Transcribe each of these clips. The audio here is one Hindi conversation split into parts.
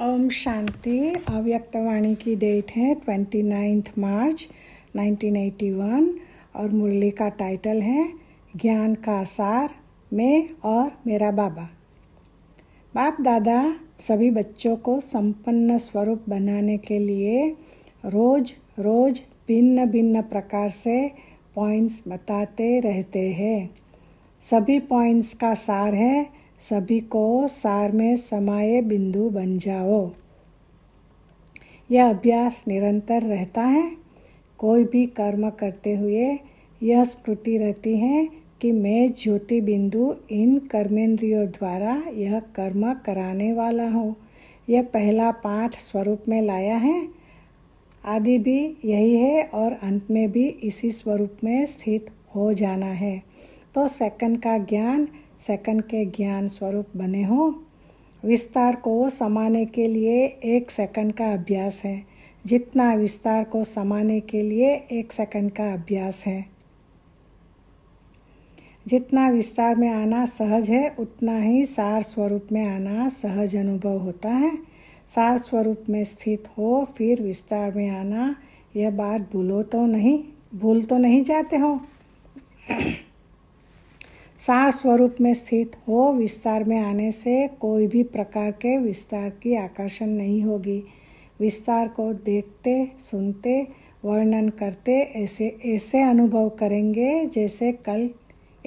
ओम शांति अव्यक्तवाणी की डेट है ट्वेंटी नाइन्थ मार्च 1981 और मुरली का टाइटल है ज्ञान का सार मैं और मेरा बाबा बाप दादा सभी बच्चों को संपन्न स्वरूप बनाने के लिए रोज रोज भिन्न भिन्न प्रकार से पॉइंट्स बताते रहते हैं सभी पॉइंट्स का सार है सभी को सार में समाय बिंदु बन जाओ यह अभ्यास निरंतर रहता है कोई भी कर्म करते हुए यह स्मृति रहती है कि मैं ज्योति बिंदु इन कर्मेंद्रियों द्वारा यह कर्म कराने वाला हूँ यह पहला पाठ स्वरूप में लाया है आदि भी यही है और अंत में भी इसी स्वरूप में स्थित हो जाना है तो सेकंड का ज्ञान सेकंड के ज्ञान स्वरूप बने हों विस्तार को समाने के लिए एक सेकंड का अभ्यास है जितना विस्तार को समाने के लिए एक सेकंड का अभ्यास है जितना विस्तार में आना सहज है उतना ही सार स्वरूप में आना सहज अनुभव होता है सार स्वरूप में स्थित हो फिर विस्तार में आना यह बात भूलो तो नहीं भूल तो नहीं जाते हो सार स्वरूप में स्थित हो विस्तार में आने से कोई भी प्रकार के विस्तार की आकर्षण नहीं होगी विस्तार को देखते सुनते वर्णन करते ऐसे ऐसे अनुभव करेंगे जैसे कल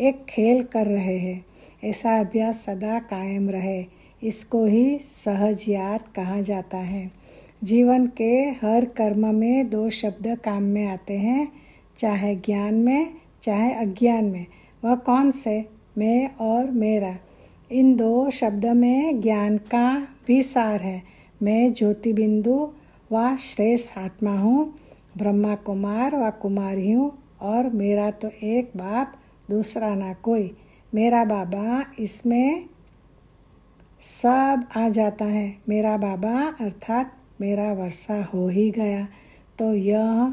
एक खेल कर रहे हैं ऐसा अभ्यास सदा कायम रहे इसको ही सहज याद कहा जाता है जीवन के हर कर्म में दो शब्द काम में आते हैं चाहे ज्ञान में चाहे अज्ञान में वह कौन से मैं और मेरा इन दो शब्द में ज्ञान का भी सार है मैं ज्योति बिंदु व श्रेष्ठ आत्मा हूँ ब्रह्मा कुमार व कुमारी हूँ और मेरा तो एक बाप दूसरा ना कोई मेरा बाबा इसमें सब आ जाता है मेरा बाबा अर्थात मेरा वर्षा हो ही गया तो यह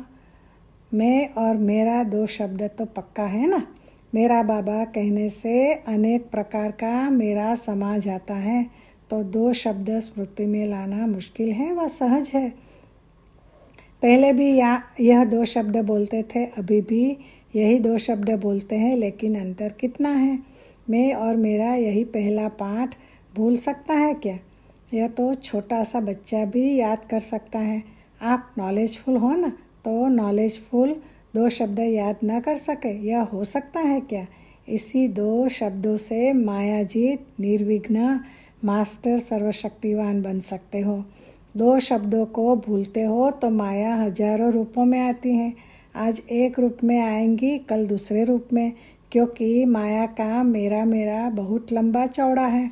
मैं और मेरा दो शब्द तो पक्का है ना मेरा बाबा कहने से अनेक प्रकार का मेरा समा जाता है तो दो शब्द स्मृति में लाना मुश्किल है व सहज है पहले भी या यह दो शब्द बोलते थे अभी भी यही दो शब्द बोलते हैं लेकिन अंतर कितना है मैं और मेरा यही पहला पाठ भूल सकता है क्या यह तो छोटा सा बच्चा भी याद कर सकता है आप नॉलेजफुल हो ना तो नॉलेजफुल दो शब्द याद ना कर सके यह हो सकता है क्या इसी दो शब्दों से मायाजीत निर्विघ्न मास्टर सर्वशक्तिवान बन सकते हो दो शब्दों को भूलते हो तो माया हजारों रूपों में आती है आज एक रूप में आएंगी कल दूसरे रूप में क्योंकि माया का मेरा मेरा बहुत लंबा चौड़ा है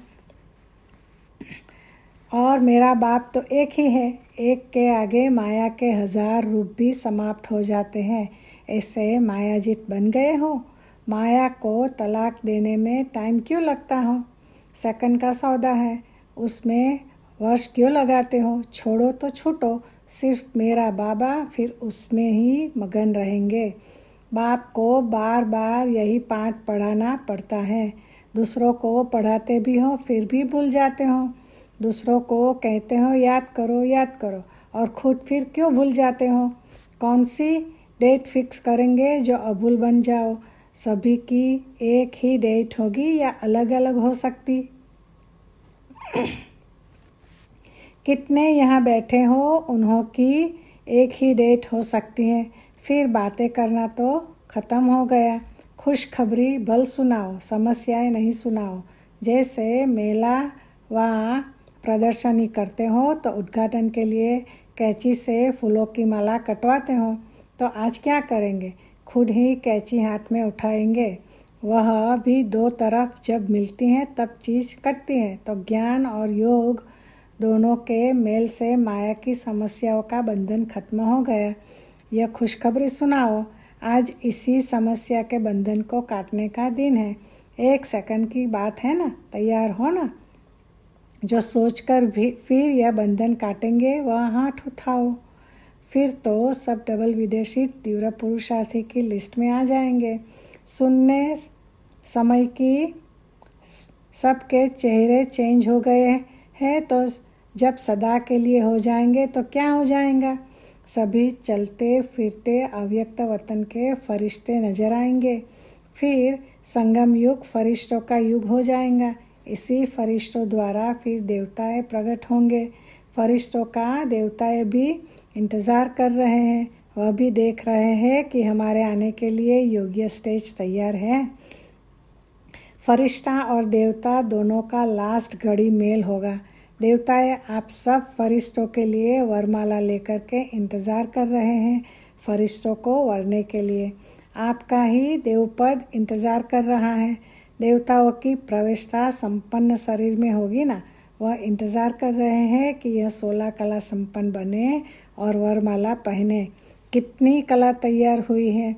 और मेरा बाप तो एक ही है एक के आगे माया के हजार रूप भी समाप्त हो जाते हैं ऐसे मायाजित बन गए हो माया को तलाक देने में टाइम क्यों लगता हो सेकंड का सौदा है उसमें वर्ष क्यों लगाते हो छोड़ो तो छूटो सिर्फ मेरा बाबा फिर उसमें ही मगन रहेंगे बाप को बार बार यही पाठ पढ़ाना पड़ता है दूसरों को पढ़ाते भी हो फिर भी भूल जाते हों दूसरों को कहते हो याद करो याद करो और खुद फिर क्यों भूल जाते हो कौन सी डेट फिक्स करेंगे जो अभूल बन जाओ सभी की एक ही डेट होगी या अलग अलग हो सकती कितने यहाँ बैठे हो उन्हों की एक ही डेट हो सकती है फिर बातें करना तो ख़त्म हो गया खुशखबरी भल सुनाओ समस्याएं नहीं सुनाओ जैसे मेला व प्रदर्शनी करते हो तो उद्घाटन के लिए कैची से फूलों की माला कटवाते हो तो आज क्या करेंगे खुद ही कैची हाथ में उठाएंगे वह भी दो तरफ जब मिलती हैं तब चीज़ कटती हैं तो ज्ञान और योग दोनों के मेल से माया की समस्याओं का बंधन खत्म हो गया यह खुशखबरी सुनाओ आज इसी समस्या के बंधन को काटने का दिन है एक सेकंड की बात है ना तैयार हो ना जो सोचकर भी फिर यह बंधन काटेंगे वह हाथ उठाओ फिर तो सब डबल विदेशी तीव्र पुरुषार्थी की लिस्ट में आ जाएंगे सुनने समय की सबके चेहरे चेंज हो गए हैं तो जब सदा के लिए हो जाएंगे तो क्या हो जाएगा सभी चलते फिरते अव्यक्त वतन के फरिश्ते नजर आएंगे फिर संगम युग फरिश्तों का युग हो जाएगा इसी फरिश्तों द्वारा फिर देवताएं प्रकट होंगे फरिश्तों का देवताएं भी इंतज़ार कर रहे हैं वह भी देख रहे हैं कि हमारे आने के लिए योग्य स्टेज तैयार है फरिश्ता और देवता दोनों का लास्ट घड़ी मेल होगा देवताएं आप सब फरिश्तों के लिए वरमाला लेकर के इंतज़ार कर रहे हैं फरिश्तों को वरने के लिए आपका ही देवपद इंतज़ार कर रहा है देवताओं की प्रवेशता संपन्न शरीर में होगी ना वह इंतज़ार कर रहे हैं कि यह सोलह कला संपन्न बने और वरमाला पहने कितनी कला तैयार हुई है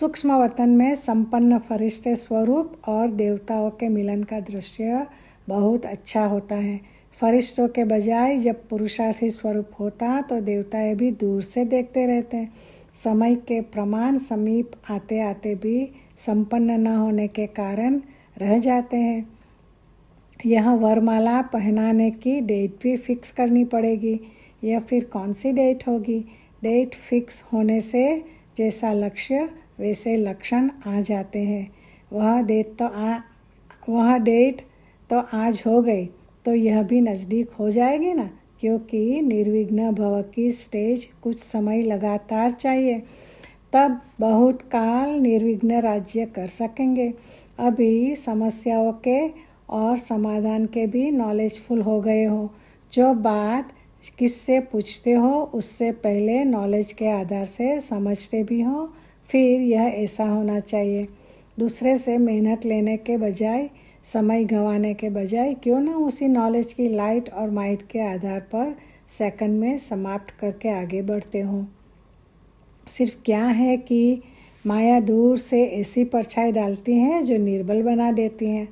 सूक्ष्म वतन में संपन्न फरिश्ते स्वरूप और देवताओं के मिलन का दृश्य बहुत अच्छा होता है फरिश्तों के बजाय जब पुरुषार्थी स्वरूप होता तो देवताएं भी दूर से देखते रहते समय के प्रमाण समीप आते आते भी संपन्न न होने के कारण रह जाते हैं यह वरमाला पहनाने की डेट भी फिक्स करनी पड़ेगी या फिर कौन सी डेट होगी डेट फिक्स होने से जैसा लक्ष्य वैसे लक्षण आ जाते हैं वह डेट तो आ वह डेट तो आज हो गई तो यह भी नज़दीक हो जाएगी ना क्योंकि निर्विघ्न भव की स्टेज कुछ समय लगातार चाहिए तब बहुत काल निर्विघ्न राज्य कर सकेंगे अभी समस्याओं के और समाधान के भी नॉलेजफुल हो गए हो जो बात किससे पूछते हो उससे पहले नॉलेज के आधार से समझते भी हो फिर यह ऐसा होना चाहिए दूसरे से मेहनत लेने के बजाय समय गंवाने के बजाय क्यों ना उसी नॉलेज की लाइट और माइट के आधार पर सेकंड में समाप्त करके आगे बढ़ते हों सिर्फ क्या है कि माया दूर से ऐसी परछाई डालती हैं जो निर्बल बना देती हैं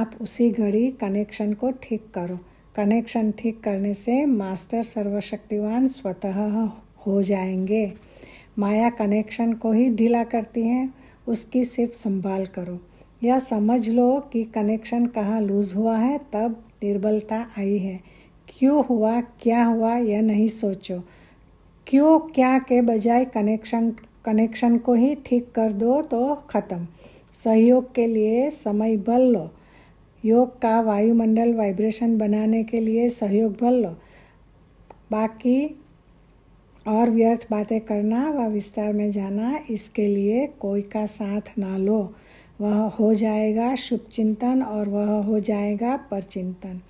आप उसी घड़ी कनेक्शन को ठीक करो कनेक्शन ठीक करने से मास्टर सर्वशक्तिवान स्वतः हो जाएंगे माया कनेक्शन को ही ढीला करती हैं उसकी सिर्फ संभाल करो या समझ लो कि कनेक्शन कहाँ लूज़ हुआ है तब निर्बलता आई है क्यों हुआ क्या हुआ यह नहीं सोचो क्यों क्या के बजाय कनेक्शन कनेक्शन को ही ठीक कर दो तो ख़त्म सहयोग के लिए समय बल लो योग का वायुमंडल वाइब्रेशन बनाने के लिए सहयोग बल लो बाकी और व्यर्थ बातें करना व विस्तार में जाना इसके लिए कोई का साथ ना लो वह हो जाएगा शुभ चिंतन और वह हो जाएगा परचिंतन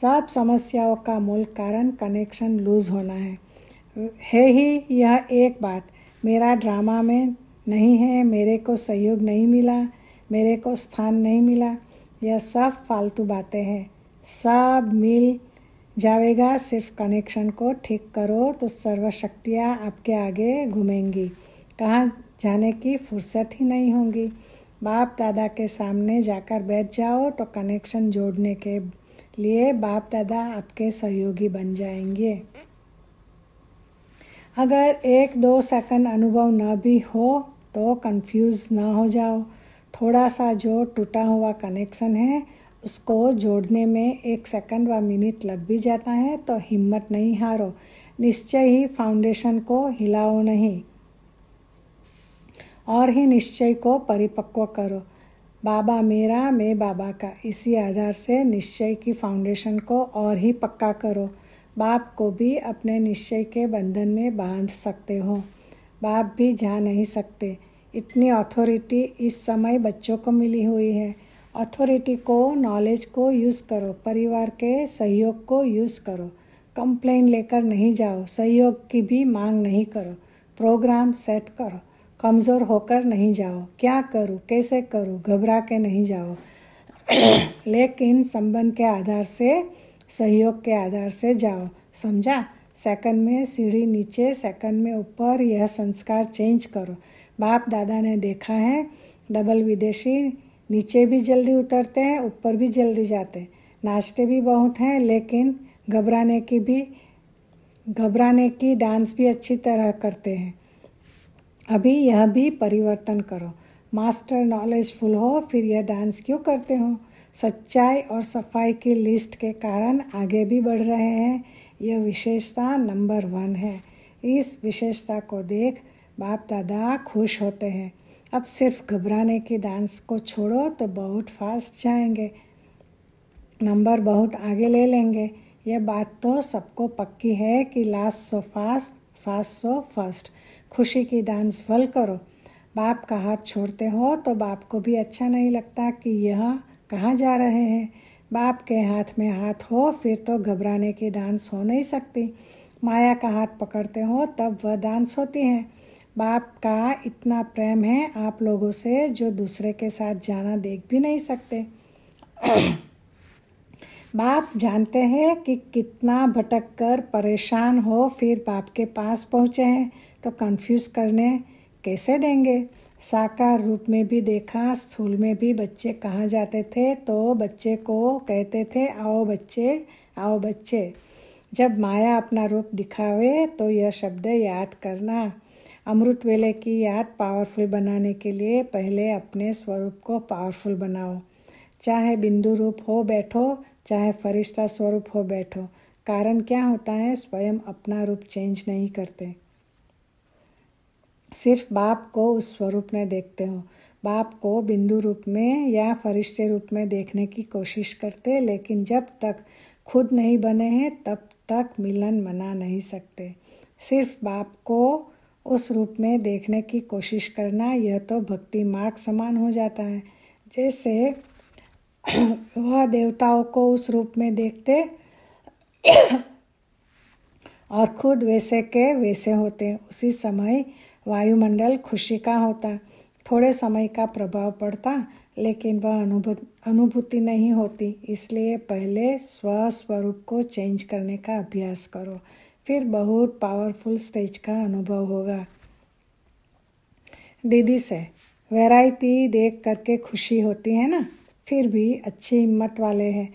सब समस्याओं का मूल कारण कनेक्शन लूज होना है है ही यह एक बात मेरा ड्रामा में नहीं है मेरे को सहयोग नहीं मिला मेरे को स्थान नहीं मिला यह सब फालतू बातें हैं सब मिल जाएगा सिर्फ कनेक्शन को ठीक करो तो सर्वशक्तियाँ आपके आगे घूमेंगी कहाँ जाने की फुर्सत ही नहीं होंगी बाप दादा के सामने जाकर बैठ जाओ तो कनेक्शन जोड़ने के लिए बाप दादा आपके सहयोगी बन जाएंगे अगर एक दो सेकंड अनुभव ना भी हो तो कंफ्यूज ना हो जाओ थोड़ा सा जो टूटा हुआ कनेक्शन है उसको जोड़ने में एक सेकंड व मिनट लग भी जाता है तो हिम्मत नहीं हारो निश्चय ही फाउंडेशन को हिलाओ नहीं और ही निश्चय को परिपक्व करो बाबा मेरा मैं बाबा का इसी आधार से निश्चय की फाउंडेशन को और ही पक्का करो बाप को भी अपने निश्चय के बंधन में बांध सकते हो बाप भी जा नहीं सकते इतनी अथॉरिटी इस समय बच्चों को मिली हुई है अथॉरिटी को नॉलेज को यूज़ करो परिवार के सहयोग को यूज़ करो कंप्लेन लेकर नहीं जाओ सहयोग की भी मांग नहीं करो प्रोग्राम सेट करो कमज़ोर होकर नहीं जाओ क्या करूँ कैसे करूँ घबरा के नहीं जाओ लेकिन संबंध के आधार से सहयोग के आधार से जाओ समझा सेकंड में सीढ़ी नीचे सेकंड में ऊपर यह संस्कार चेंज करो बाप दादा ने देखा है डबल विदेशी नीचे भी जल्दी उतरते हैं ऊपर भी जल्दी जाते हैं नाचते भी बहुत हैं लेकिन घबराने की भी घबराने की डांस भी अच्छी तरह करते हैं अभी यह भी परिवर्तन करो मास्टर नॉलेजफुल हो फिर यह डांस क्यों करते हो सच्चाई और सफाई की लिस्ट के कारण आगे भी बढ़ रहे हैं यह विशेषता नंबर वन है इस विशेषता को देख बाप दादा खुश होते हैं अब सिर्फ घबराने की डांस को छोड़ो तो बहुत फास्ट जाएंगे नंबर बहुत आगे ले लेंगे यह बात तो सबको पक्की है कि last so fast fast so first खुशी की डांस फल करो बाप का हाथ छोड़ते हो तो बाप को भी अच्छा नहीं लगता कि यह कहाँ जा रहे हैं बाप के हाथ में हाथ हो फिर तो घबराने की डांस हो नहीं सकती माया का हाथ पकड़ते हो तब वह डांस होती हैं बाप का इतना प्रेम है आप लोगों से जो दूसरे के साथ जाना देख भी नहीं सकते बाप जानते हैं कि कितना भटक कर परेशान हो फिर बाप के पास पहुँचे हैं तो कंफ्यूज करने कैसे देंगे साकार रूप में भी देखा स्थूल में भी बच्चे कहाँ जाते थे तो बच्चे को कहते थे आओ बच्चे आओ बच्चे जब माया अपना रूप दिखावे तो यह शब्द याद करना अमृत वेले की याद पावरफुल बनाने के लिए पहले अपने स्वरूप को पावरफुल बनाओ चाहे बिंदु रूप हो बैठो चाहे फरिश्ता स्वरूप हो बैठो कारण क्या होता है स्वयं अपना रूप चेंज नहीं करते सिर्फ बाप को उस स्वरूप में देखते हो बाप को बिंदु रूप में या फरिश्ते रूप में देखने की कोशिश करते लेकिन जब तक खुद नहीं बने हैं तब तक मिलन मना नहीं सकते सिर्फ बाप को उस रूप में देखने की कोशिश करना यह तो भक्ति मार्ग समान हो जाता है जैसे वह देवताओं को उस रूप में देखते और खुद वैसे के वैसे होते उसी समय वायुमंडल खुशी का होता थोड़े समय का प्रभाव पड़ता लेकिन वह अनुभूति नहीं होती इसलिए पहले स्वस्वरूप को चेंज करने का अभ्यास करो फिर बहुत पावरफुल स्टेज का अनुभव होगा दीदी से वैरायटी देख करके खुशी होती है ना फिर भी अच्छी हिम्मत वाले हैं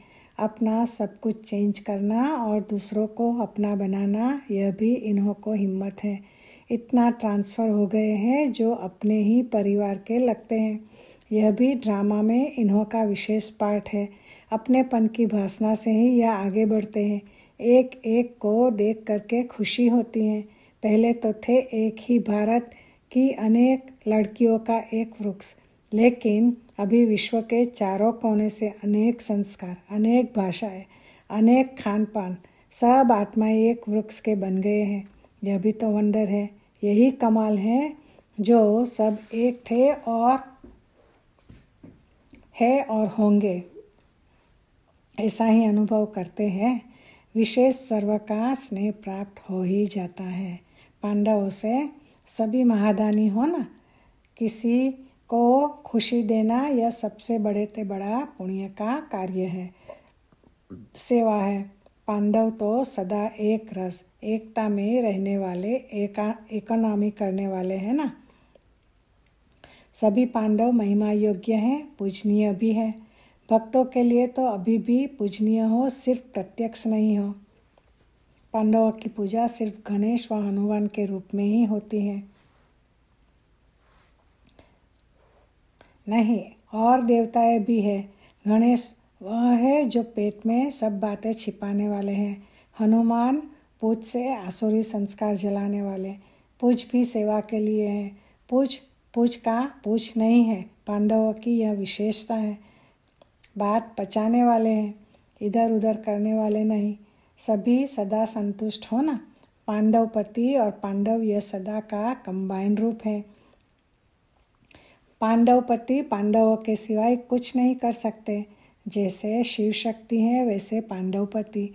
अपना सब कुछ चेंज करना और दूसरों को अपना बनाना यह भी इन्हों को हिम्मत है इतना ट्रांसफ़र हो गए हैं जो अपने ही परिवार के लगते हैं यह भी ड्रामा में इन्हों का विशेष पार्ट है अपनेपन की भाषणा से ही यह आगे बढ़ते हैं एक एक को देख करके खुशी होती है पहले तो थे एक ही भारत की अनेक लड़कियों का एक वृक्ष लेकिन अभी विश्व के चारों कोने से अनेक संस्कार अनेक भाषाएं, अनेक खान पान सब आत्माएँ एक वृक्ष के बन गए हैं यह भी तो वंडर है यही कमाल है जो सब एक थे और है और होंगे ऐसा ही अनुभव करते हैं विशेष सर्वकाश ने प्राप्त हो ही जाता है पांडवों से सभी महादानी हो ना किसी को खुशी देना यह सबसे बड़े ते बड़ा पुण्य का कार्य है सेवा है पांडव तो सदा एक रस एकता में रहने वाले एका इकोनॉमी करने वाले हैं ना सभी पांडव महिमा योग्य हैं पूजनीय भी हैं भक्तों के लिए तो अभी भी पूजनीय हो सिर्फ प्रत्यक्ष नहीं हो पांडवों की पूजा सिर्फ गणेश व हनुमान के रूप में ही होती है नहीं और देवताएं भी है गणेश वह है जो पेट में सब बातें छिपाने वाले हैं हनुमान पूछ से आसुरी संस्कार जलाने वाले पूछ भी सेवा के लिए है पूछ पूछ का पूछ नहीं है पांडवों की यह विशेषता है बात पचाने वाले हैं इधर उधर करने वाले नहीं सभी सदा संतुष्ट हो ना पांडव पति और पांडव यह सदा का कंबाइन रूप है पांडव पति पांडवों के सिवाय कुछ नहीं कर सकते जैसे शिव शक्ति है वैसे पांडव पति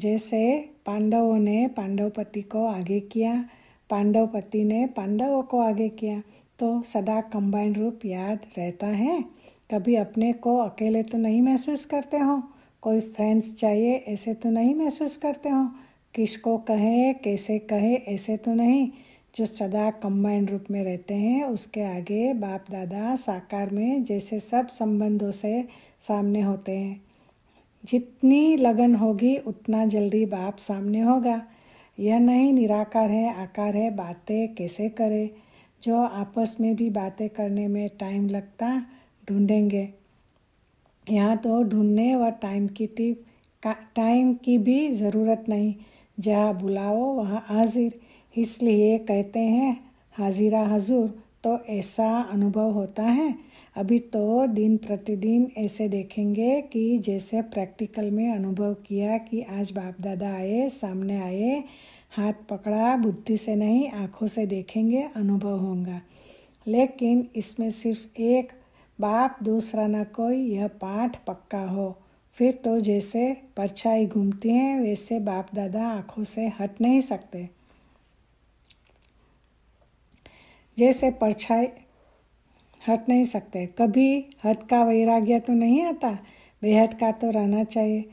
जैसे पांडवों ने पांडवपति को आगे किया पांडवपति ने पांडवों को आगे किया तो सदा कंबाइंड रूप याद रहता है कभी अपने को अकेले तो नहीं महसूस करते हो कोई फ्रेंड्स चाहिए ऐसे तो नहीं महसूस करते हो किसको कहे कैसे कहे ऐसे तो नहीं जो सदा कंबाइंड रूप में रहते हैं उसके आगे बाप दादा साकार में जैसे सब संबंधों से सामने होते हैं जितनी लगन होगी उतना जल्दी बाप सामने होगा यह नहीं निराकार है आकार है बातें कैसे करें जो आपस में भी बातें करने में टाइम लगता ढूंढेंगे यहाँ तो ढूंढने व टाइम की थी टाइम की भी ज़रूरत नहीं जहाँ बुलाओ वहाँ हाजिर इसलिए कहते हैं हाजिरा हजूर तो ऐसा अनुभव होता है अभी तो दिन प्रतिदिन ऐसे देखेंगे कि जैसे प्रैक्टिकल में अनुभव किया कि आज बाप दादा आए सामने आए हाथ पकड़ा बुद्धि से नहीं आँखों से देखेंगे अनुभव होगा लेकिन इसमें सिर्फ एक बाप दूसरा ना कोई यह पाठ पक्का हो फिर तो जैसे परछाई घूमती हैं वैसे बाप दादा आँखों से हट नहीं सकते जैसे परछाई हट नहीं सकते कभी हट का वैराग्य तो नहीं आता बेहद का तो रहना चाहिए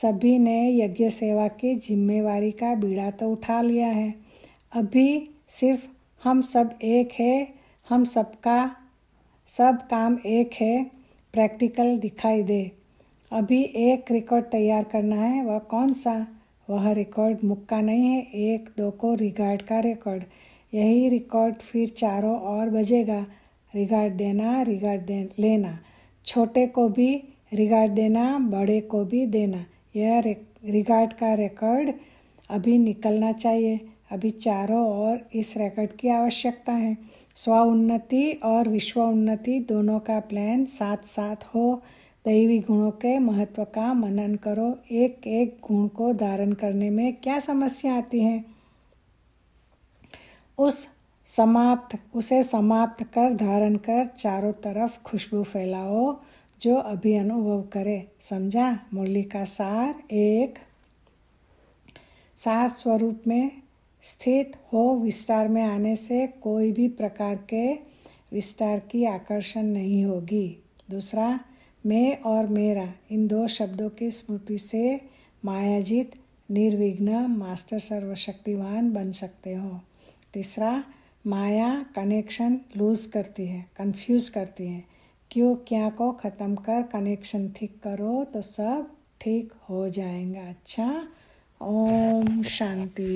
सभी ने यज्ञ सेवा की जिम्मेवारी का बीड़ा तो उठा लिया है अभी सिर्फ हम सब एक है हम सबका सब काम एक है प्रैक्टिकल दिखाई दे अभी एक रिकॉर्ड तैयार करना है वह कौन सा वह रिकॉर्ड मुक्का नहीं है एक दो को रिगार्ड का रिकॉर्ड यही रिकॉर्ड फिर चारों ओर बजेगा रिगार्ड देना रिगार्ड दे लेना छोटे को भी रिगार्ड देना बड़े को भी देना यह रिगार्ड का रिकॉर्ड अभी निकलना चाहिए अभी चारों ओर इस रिकॉर्ड की आवश्यकता है स्व उन्नति और विश्व उन्नति दोनों का प्लान साथ साथ हो दैवी गुणों के महत्व का मनन करो एक एक गुण को धारण करने में क्या समस्या आती है उस समाप्त उसे समाप्त कर धारण कर चारों तरफ खुशबू फैलाओ जो अभी अनुभव करे समझा मुरली का सार एक सार स्वरूप में स्थित हो विस्तार में आने से कोई भी प्रकार के विस्तार की आकर्षण नहीं होगी दूसरा मैं और मेरा इन दो शब्दों की स्मृति से मायाजित निर्विघ्न मास्टर सर्वशक्तिवान बन सकते हो तीसरा माया कनेक्शन लूज़ करती है कंफ्यूज करती है क्यों क्या को ख़त्म कर कनेक्शन ठीक करो तो सब ठीक हो जाएगा अच्छा ओम शांति